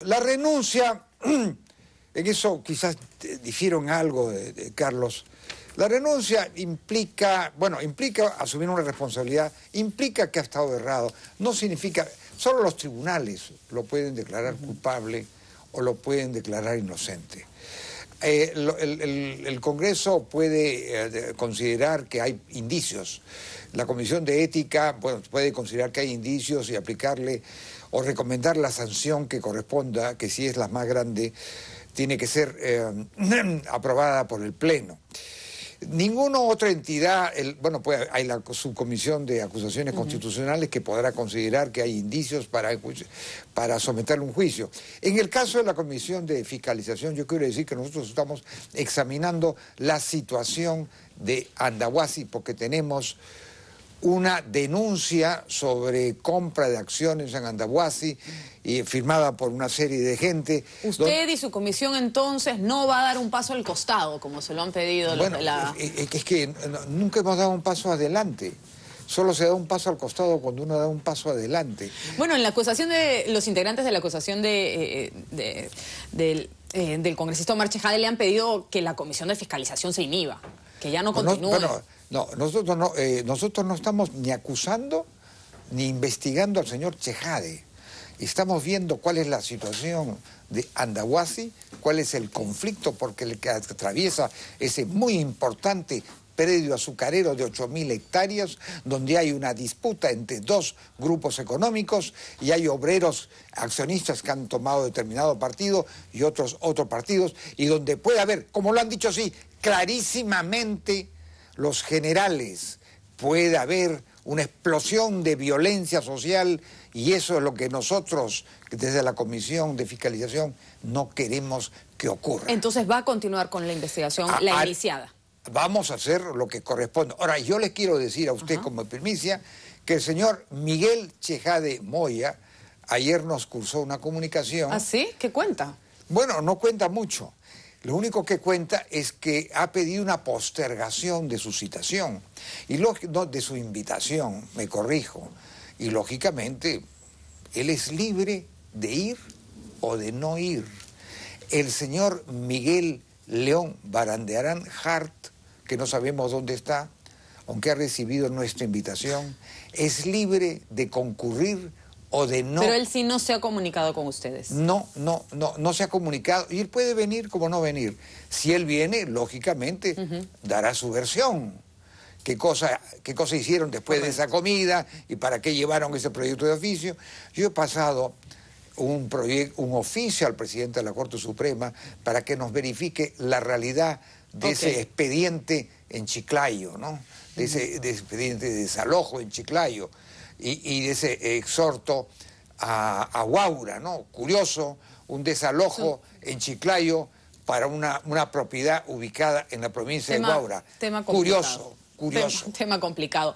La renuncia, en eso quizás dijeron algo de, Carlos, la renuncia implica, bueno, implica asumir una responsabilidad, implica que ha estado errado, no significa, solo los tribunales lo pueden declarar culpable o lo pueden declarar inocente. Eh, el, Congreso puede eh, considerar que hay indicios. La Comisión de Ética bueno, puede considerar que hay indicios y aplicarle o recomendar la sanción que corresponda, que si es la más grande, tiene que ser eh, aprobada por el Pleno. Ninguna otra entidad, bueno, pues hay la subcomisión de acusaciones constitucionales que podrá considerar que hay indicios para, para someterle un juicio. En el caso de la comisión de fiscalización, yo quiero decir que nosotros estamos examinando la situación de Andahuasi porque tenemos una denuncia sobre compra de acciones en Andahuasi y firmada por una serie de gente. Usted y su comisión entonces no va a dar un paso al costado, como se lo han pedido. de la... Eh, eh, es, que nunca hemos dado un paso adelante solo se da un paso al costado cuando uno da un paso adelante. Bueno, en la acusación de los integrantes de la acusación de, eh, del congresista marcheja Jade le han pedido que la comisión de fiscalización se inhiba, que ya no continúe. No, nosotros no, eh, nosotros no estamos ni acusando ni investigando al señor Chejade. Estamos viendo cuál es la situación de Andahuasi, cuál es el conflicto porque el que atraviesa ese muy importante predio azucarero de 8.000 hectáreas, donde hay una disputa entre dos grupos económicos y hay obreros accionistas que han tomado determinado partido y otros otros partidos, y donde puede haber, como lo han dicho así, clarísimamente los generales, puede haber una explosión de violencia social y eso es lo que nosotros desde la Comisión de Fiscalización no queremos que ocurra. Entonces va a continuar con la investigación, la iniciada. vamos a hacer lo que corresponde. Ahora, yo les quiero decir a usted como primicia que el señor Miguel Chejade Moya ayer nos cursó una comunicación. ¿Ah, sí? ¿Qué cuenta? Bueno, no cuenta mucho. Lo único que cuenta es que ha pedido una postergación de su citación, y de su invitación, me corrijo. Y lógicamente, él es libre de ir o de no ir. El señor Miguel León Barandearán Hart, que no sabemos dónde está, aunque ha recibido nuestra invitación, es libre de concurrir pero él sí no se ha comunicado con ustedes. No, no, no, no se ha comunicado. Y él puede venir como no venir. Si él viene, lógicamente, dará su versión. ¿Qué cosa, qué cosa hicieron después de esa comida y para qué llevaron ese proyecto de oficio. Yo he pasado un, un oficio al presidente de la Corte Suprema para que nos verifique la realidad de ese expediente en Chiclayo, ¿no? de ese expediente de desalojo en Chiclayo y, de ese exhorto a, Guaura, ¿no? Curioso, un desalojo en Chiclayo para una, una, propiedad ubicada en la provincia de Guaura. Tema Curioso, curioso. tema complicado.